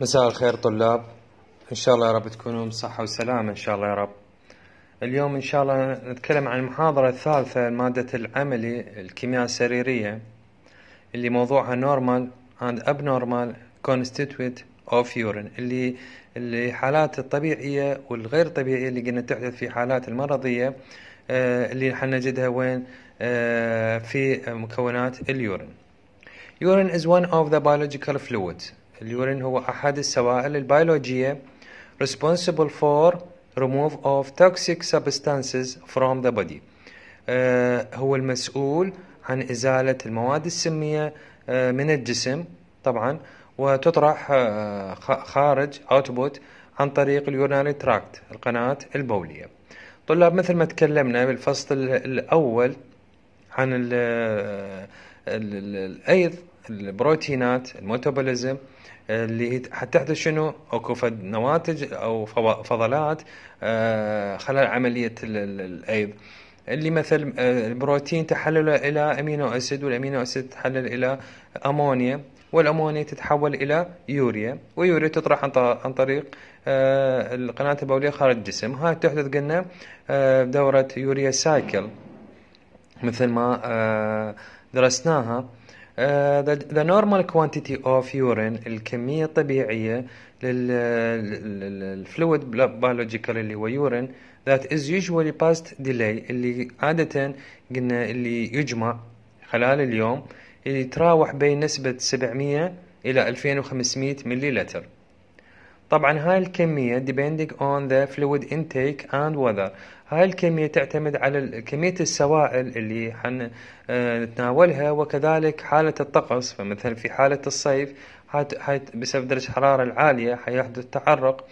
مساء الخير طلاب ان شاء الله يا رب تكونوا بصحه وسلامه ان شاء الله يا رب اليوم ان شاء الله نتكلم عن المحاضره الثالثه ماده العملي الكيمياء السريريه اللي موضوعها نورمال اند ابنورمال كونستيتويت اوف يورين اللي الحالات الطبيعيه والغير طبيعيه اللي قلنا تحدث في حالات المرضيه آه، اللي حنجدها وين آه، في مكونات اليورين يورين is one of the biological fluids اليورين هو أحد السوائل البيولوجية responsible for remove of toxic substances from the body آه، هو المسؤول عن إزالة المواد السمية آه، من الجسم طبعا وتطرح آه، خارج output عن طريق اليورناري تراكت القناة البولية طلاب مثل ما تكلمنا بالفصل الأول عن الأيض البروتينات الميتابوليزم اللي حتحدث شنو اكو نواتج او فضلات آه، خلال عمليه الايض اللي مثل آه، البروتين تحلل الى امينو اسيد والامينو اسيد تحلل الى امونيا والامونيا تتحول الى يوريا ويوريا تطرح عن طريق آه، القناه البوليه خارج الجسم هاي تحدث قلنا دوره يوريا سايكل مثل ما درسناها Uh, the, the normal quantity of urine الكمية الطبيعية للفلويد biological اللي هو urine that is usually past delay اللي عادة قلنا اللي يجمع خلال اليوم اللي يتراوح بين نسبة 700 إلى 2500 مليلتر طبعا هاي الكمية depending on the fluid intake and weather هاي الكمية تعتمد على كمية السوائل اللي حنتناولها آه، وكذلك حالة الطقس فمثلا في حالة الصيف بسبب درجة الحرارة العالية حيحدث تعرق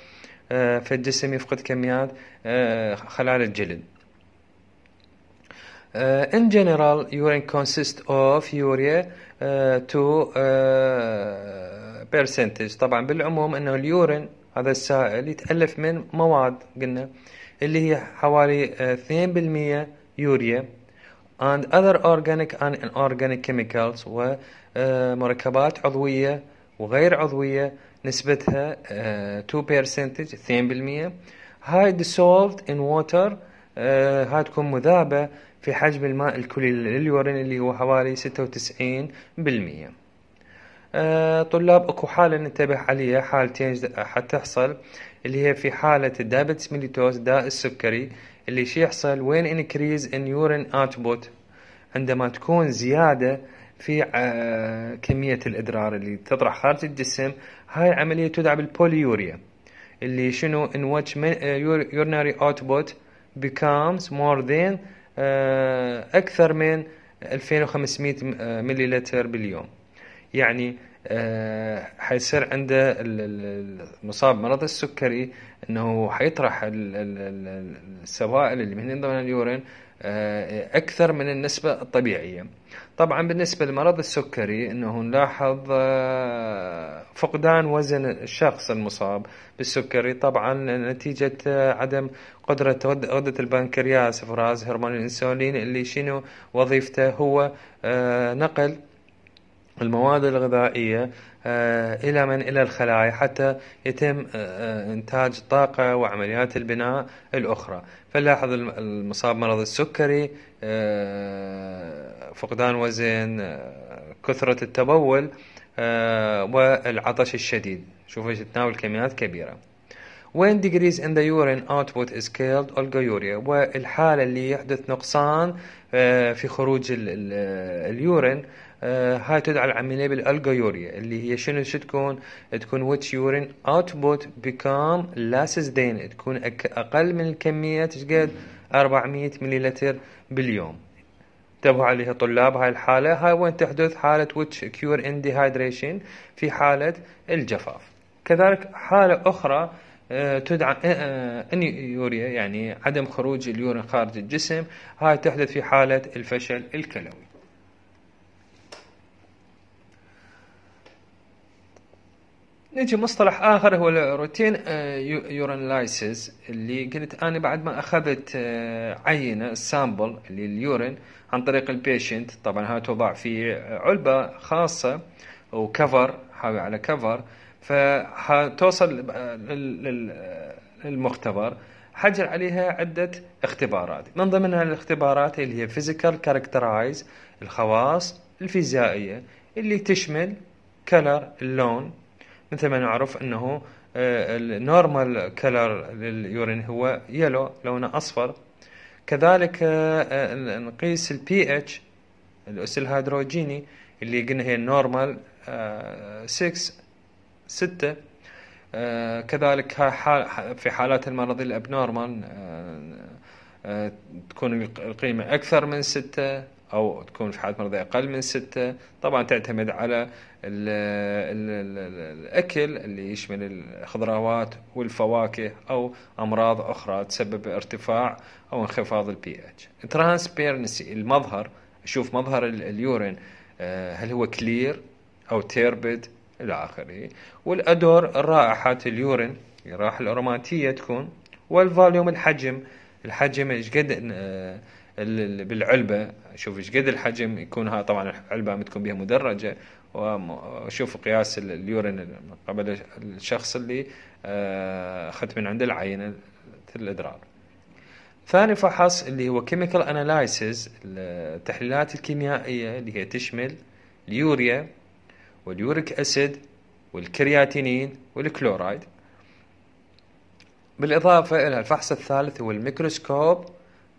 آه، فالجسم يفقد كميات آه، خلال الجلد in general, urine consists of urea to percentage. طبعا بالعموم انه اليورين هذا السائل يتالف من مواد قلنا اللي هي حوالي 2% آه، يوريا and other organic and inorganic chemicals ومركبات آه، عضوية وغير عضوية نسبتها 2% 2% هاي dissolved in water آه، هاي تكون مذابة في حجم الماء الكلي لليورين اللي هو حوالي 96% آه، طلاب اكو حاله ننتبه عليها حالتين حتحصل اللي هي في حاله الدابتس ميليتوز داء السكري اللي شي يحصل وين انكريز ان يورين اوتبوت عندما تكون زياده في آه، كميه الادرار اللي تطرح خارج الجسم هاي عمليه تدعى بالبوليوريا اللي شنو ان آه، واتش urinary output بيكامز مور ذان اكثر من 2500 مليلتر باليوم يعني آه، حيصير عنده المصاب مرض السكري انه حيطرح السوائل اللي من ضمن اليورين آه، اكثر من النسبه الطبيعيه طبعا بالنسبه لمرض السكري انه نلاحظ آه، فقدان وزن الشخص المصاب بالسكري طبعا نتيجه عدم قدره غده البنكرياس افراز هرمون الانسولين اللي شنو وظيفته هو نقل المواد الغذائية آه، إلى من إلى الخلايا حتى يتم آه، آه، إنتاج الطاقة وعمليات البناء الأخرى فنلاحظ المصاب مرض السكري فقدان وزن كثرة التبول والعطش الشديد شوفوا يتناول كميات كبيرة when degrees in the urine output is killed olgouria والحالة اللي يحدث نقصان في خروج اليورين آه، هاي تدعى العمليه بالالجوريا اللي هي شنو شو تكون تكون ويتش يورين اوتبوت بيكام دين تكون اقل من الكميه قد؟ 400 مللتر باليوم انتبهوا عليها طلاب هاي الحالة هاي وين تحدث حالة ويتش كيور ان ديهايدريشن في حالة الجفاف كذلك حالة أخرى آه، تدعى انيوريا آه، يعني عدم خروج اليورين خارج الجسم هاي تحدث في حالة الفشل الكلوي نجي مصطلح اخر هو الروتين يورينلايسيس uh, اللي قلت انا بعد ما اخذت uh, عينه سامبل لليورين عن طريق البيشنت طبعا هاي توضع في علبه خاصه وكفر حاوي على كفر فتوصل uh, للمختبر حجر عليها عدة اختبارات من ضمنها الاختبارات اللي هي physical characterize الخواص الفيزيائية اللي تشمل كلر اللون مثل ما نعرف انه النورمال آه، كلر لليورين هو يلو لونه اصفر كذلك آه، نقيس البي اتش الاس الهيدروجيني اللي قلنا هي النورمال 6 6 كذلك في حالات المرض الابنورمال آه، تكون القيمة أكثر من 6 او تكون في حاله مرضيه اقل من سته طبعا تعتمد على الـ الـ الـ الاكل اللي يشمل الخضروات والفواكه او امراض اخرى تسبب ارتفاع او انخفاض البي اتش ترانسبيرنسي المظهر اشوف مظهر اليورين آه، هل هو كلير او تيربد الى اخره والادور رائحه اليورين الرائحه الاروماتيه تكون والفوليوم الحجم الحجم ايش قد آه، بالعلبه شوف ايش قد الحجم يكون ها طبعا العلبه تكون بها مدرجه وشوف قياس اليورين قبل الشخص اللي آه، اخذت من عنده العينه الاضرار ثاني فحص اللي هو كيميكال اناليسز التحليلات الكيميائيه اللي هي تشمل اليوريا واليوريك اسيد والكرياتينين والكلورايد بالاضافه الى الفحص الثالث هو الميكروسكوب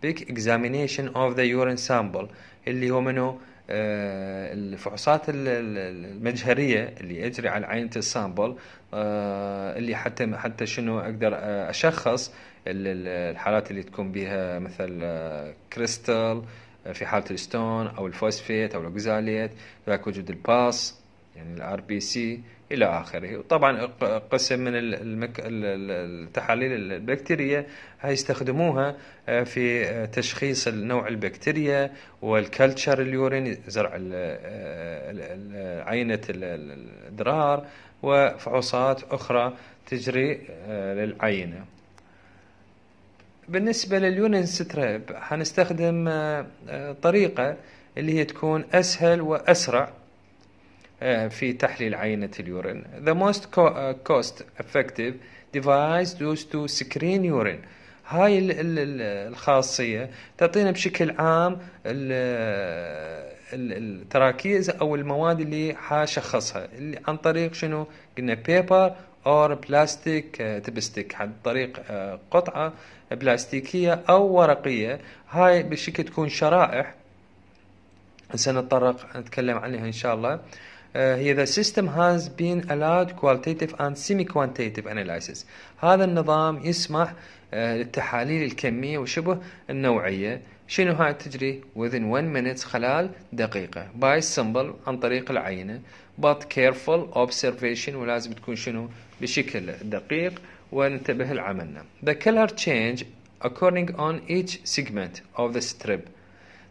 بيك اكزامينيشن اوف ذا يورين سامبل اللي هو منه آه، الفحوصات المجهريه اللي اجري على عينه السامبل آه، اللي حتى حتى شنو اقدر آه، اشخص الحالات اللي تكون بها مثل كريستال في حاله الستون او الفوسفيت او الاكزاليت ذاك وجود الباس يعني الار بي سي الى اخره وطبعا قسم من المك... التحاليل البكتيريه هيستخدموها آه، في آه، تشخيص نوع البكتيريا والكلتشر اليورين زرع آه، عينه الادرار وفحوصات اخرى تجري للعينه بالنسبة لليونين ستريب حنستخدم طريقة اللي هي تكون أسهل وأسرع آه، في تحليل عينة اليورين The most آه، cost effective device is to screen urine هاي الخاصية تعطينا بشكل عام التراكيز أو المواد اللي حشخصها اللي عن طريق شنو قلنا بيبر اور بلاستيك تبستيك عن طريق آه، قطعة بلاستيكية أو ورقية هاي بشكل تكون شرائح سنتطرق نتكلم عنها إن شاء الله هي the system has been allowed qualitative and semi-quantitative analysis هذا النظام يسمح للتحاليل الكمية وشبه النوعية شنو هاي تجري within one minute خلال دقيقة by simple عن طريق العينة but careful observation ولازم تكون شنو بشكل دقيق وننتبه لعملنا the color change according on each segment of the strip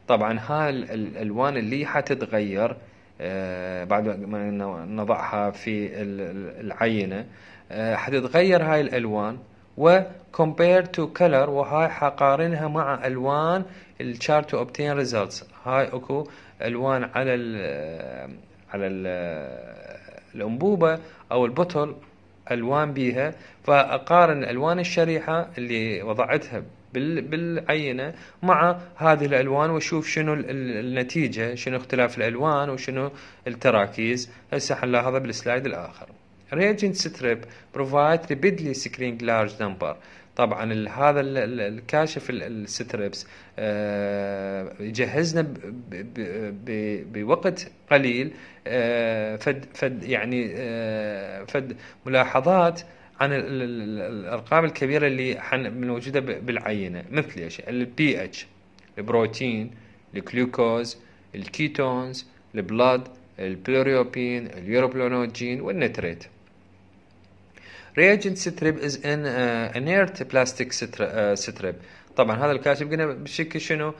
طبعا هاي الألوان اللي حتتغير آه، بعد ما نضعها في العينة آه، حتتغير هاي الألوان و compare to color وهاي حقارنها مع ألوان ال chart to obtain results هاي اكو ألوان على ال آه، على ال الأنبوبة أو البطل ألوان بيها فأقارن ألوان الشريحة اللي وضعتها بالعينه مع هذه الالوان واشوف شنو النتيجه شنو اختلاف الالوان وشنو التراكيز هسه حنلاحظها بالسلايد الاخر reagent strip provide rapidly screening large number طبعا هذا الكاشف الستريبس آه، يجهزنا بوقت قليل آه، فد فد يعني آه، فد ملاحظات عن الارقام الكبيره اللي موجوده بالعينه مثل ايش البي اتش البروتين الجلوكوز الكيتونز البلاد البلوريوبين اليوروبلونوجين والنتريت reagent strip is an uh, inert plastic strip uh, طبعا هذا الكاشف قلنا بشكل شنو uh,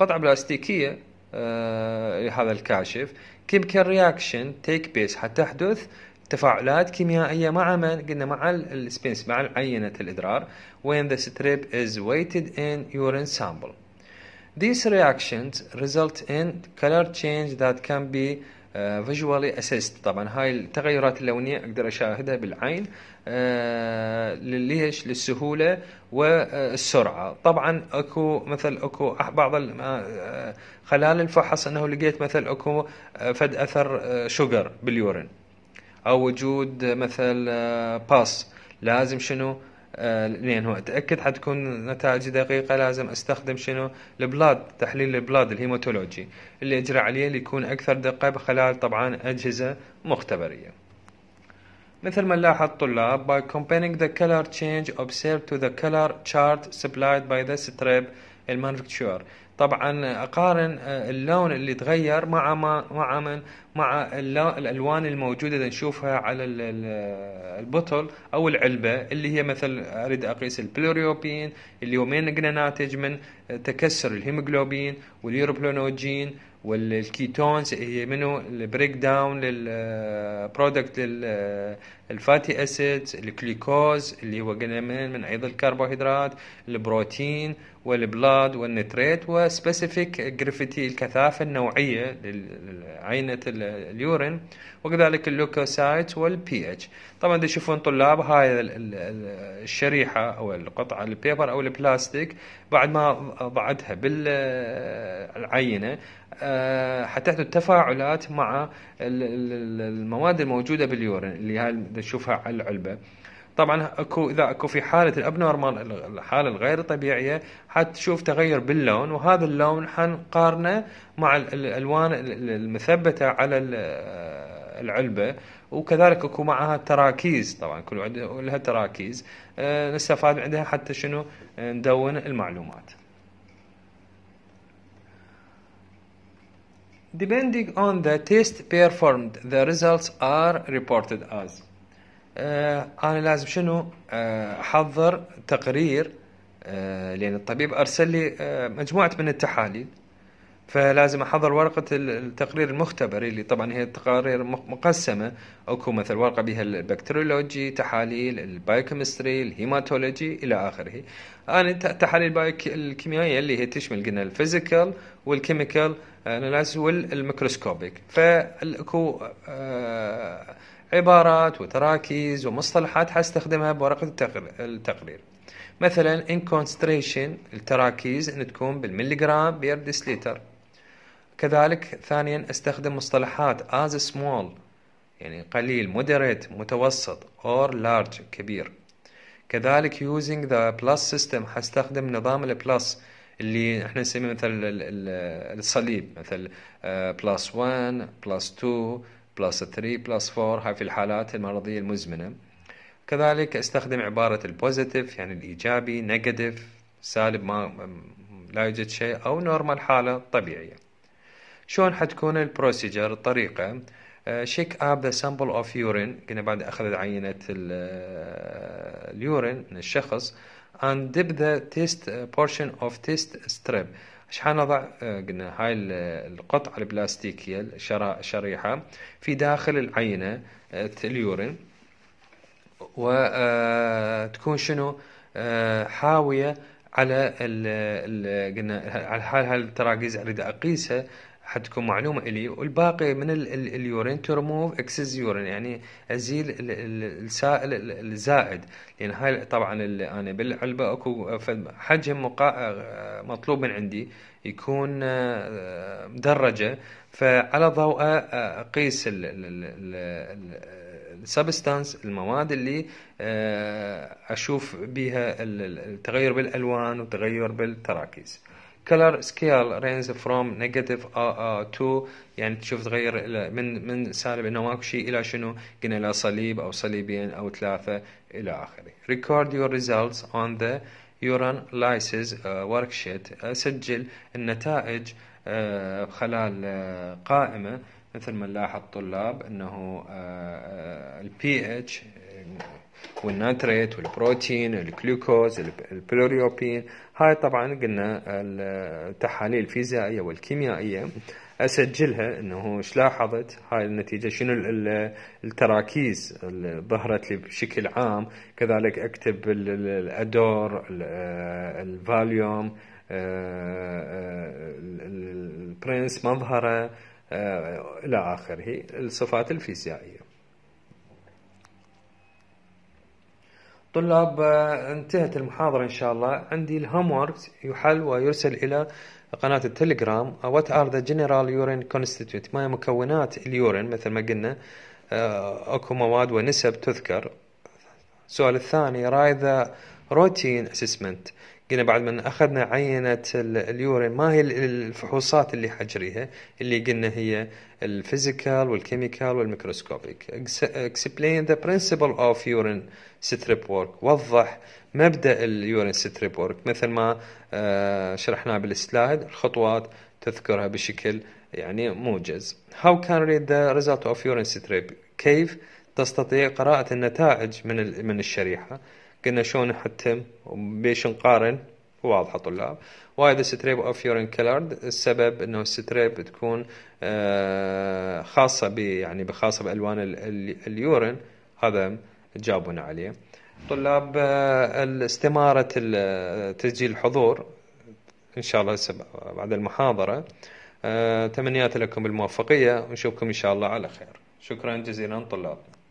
قطعه بلاستيكيه uh, آه، هذا الكاشف chemical reaction take place حتحدث تفاعلات كيميائيه مع من قلنا مع السبيس مع عينه الادرار when the strip is weighted in urine sample These reactions result in color change that can be uh, visually assessed طبعا هاي التغيرات اللونية أقدر أشاهدها بالعين uh, ليش للسهولة والسرعة طبعا أكو مثل أكو بعض آه، آه، خلال الفحص أنه لقيت مثل أكو آه، فد أثر شوجر باليورين او وجود مثل باس آه، لازم شنو آه، لان هو اتاكد حتكون نتائج دقيقه لازم استخدم شنو البلاد تحليل البلاد الهيماتولوجي اللي اجرى عليه اللي يكون اكثر دقه بخلال طبعا اجهزه مختبريه مثل ما لاحظ الطلاب by comparing the color change observed to the color chart supplied by the strip المانفكتشور طبعا اقارن آه، اللون اللي تغير مع ما مع من مع الالوان الموجوده اللي نشوفها على البطل او العلبه اللي هي مثل اريد اقيس البلوريوبين اللي هو من ناتج من تكسر الهيموجلوبين واليوروبلونوجين والكيتونز هي إيه، منو البريك داون للبرودكت آه، آه، الفاتي اسيدز الجلوكوز اللي هو من من ايضا الكربوهيدرات البروتين والبلاد والنتريت وسبيسيفيك جريفيتي الكثافه النوعيه لعينه اليورين وكذلك اللوكوسايت والبي اتش طبعا تشوفون طلاب هاي الشريحه او القطعه البيبر او البلاستيك بعد ما ضعتها بالعينه آه، حتحدث تفاعلات مع المواد الموجوده باليورين اللي هاي نشوفها على العلبه طبعا اكو اذا اكو في حاله الابنورمال الحاله الغير طبيعيه حتشوف تغير باللون وهذا اللون حنقارنه مع الالوان المثبته على آه، العلبه وكذلك اكو معها تراكيز طبعا كل لها تراكيز آه، نستفاد عندها حتى شنو ندون المعلومات Depending on the test performed, the results are reported as. uh, أنا لازم شنو آه أحضر تقرير uh, لأن الطبيب أرسل لي uh, مجموعة من التحاليل فلازم احضر ورقه التقرير المختبري اللي طبعا هي تقارير مقسمه اكو مثل ورقه بها البكتيرولوجي تحاليل البايوكيمستري الهيماتولوجي الى اخره انا تحاليل الكيميائيه اللي هي تشمل قلنا الفيزيكال والكيميكال آه، اناليسيس والميكروسكوبيك فاكو آه، عبارات وتراكيز ومصطلحات حستخدمها بورقه التقرير مثلا ان كونستريشن التراكيز ان تكون بالمليغرام بير ديسليتر كذلك ثانيا استخدم مصطلحات as small يعني قليل moderate متوسط or large كبير كذلك using the plus system حستخدم نظام البلس اللي احنا نسميه مثل الصليب مثل بلس 1 بلس 2 بلس 3 بلس 4 هاي في الحالات المرضية المزمنة كذلك استخدم عبارة البوزيتيف يعني الإيجابي نيجاتيف سالب ما لا يوجد شيء أو نورمال حالة طبيعية شلون حتكون البروسيجر الطريقه شيك اب ذا سامبل اوف يورين قلنا بعد اخذ عينه اليورين آه، من الشخص اند ديب ذا تيست بورشن اوف تيست ستريب شحال نضع قلنا هاي آه، القطعة البلاستيكية الشريحة في داخل العينة آه، اليورين وتكون شنو حاوية على قلنا على حال هاي التراقيز اريد اقيسها حتكون معلومة إلي والباقي من اليورين تو ريموف اكسس يورين يعني أزيل السائل الزائد لأن هاي طبعا أنا بالعلبة أكو حجم آه، مطلوب من عندي يكون آه، مدرجة فعلى ضوء آه، أقيس السبستانس المواد اللي أشوف بها التغير بالألوان وتغير بالتراكيز كلر from negative uh, uh, to يعني تشوف تغير الى من من سالب انه ماكو شيء الى شنو؟ قلنا الى صليب او صليبين او ثلاثه الى اخره. your results on the urine lysis uh, worksheet uh, سجل النتائج خلال قائمه مثل ما نلاحظ طلاب انه آه، آه، البي اتش آه، والناتريت والبروتين الجلوكوز البلوريوبين هاي طبعا قلنا التحاليل الفيزيائيه والكيميائيه اسجلها انه ايش لاحظت هاي النتيجه شنو التراكيز اللي ظهرت لي بشكل عام كذلك اكتب الادور الفاليوم البرنس مظهره آه، إلى آخره الصفات الفيزيائية طلاب آه، انتهت المحاضرة إن شاء الله عندي الهومورك يحل ويرسل إلى قناة التليجرام آه، What are the general urine constituent ما هي مكونات اليورين مثل ما قلنا أكو مواد ونسب تذكر السؤال الثاني Write روتين اسسمنت قلنا بعد ما اخذنا عينه اليورين ما هي الفحوصات اللي حجريها اللي قلنا هي الفيزيكال والكيميكال والميكروسكوبيك اكسبلين ذا برنسبل اوف يورين ستريب ورك وضح مبدا اليورين ستريب ورك مثل ما آه، شرحناه بالسلايد الخطوات تذكرها بشكل يعني موجز هاو كان ريد ذا ريزلت اوف يورين ستريب كيف تستطيع قراءة النتائج من من الشريحة قلنا شلون نحتم وبيش نقارن واضحه طلاب وايد ستريب اوف يورين كلرد السبب انه الستريب تكون آه، خاصه بي يعني بخاصه بالوان اليورين هذا جابونا عليه طلاب آه، استماره تسجيل الحضور ان شاء الله هسه بعد المحاضره آه، تمنياتي لكم بالموفقيه ونشوفكم ان شاء الله على خير شكرا جزيلا طلاب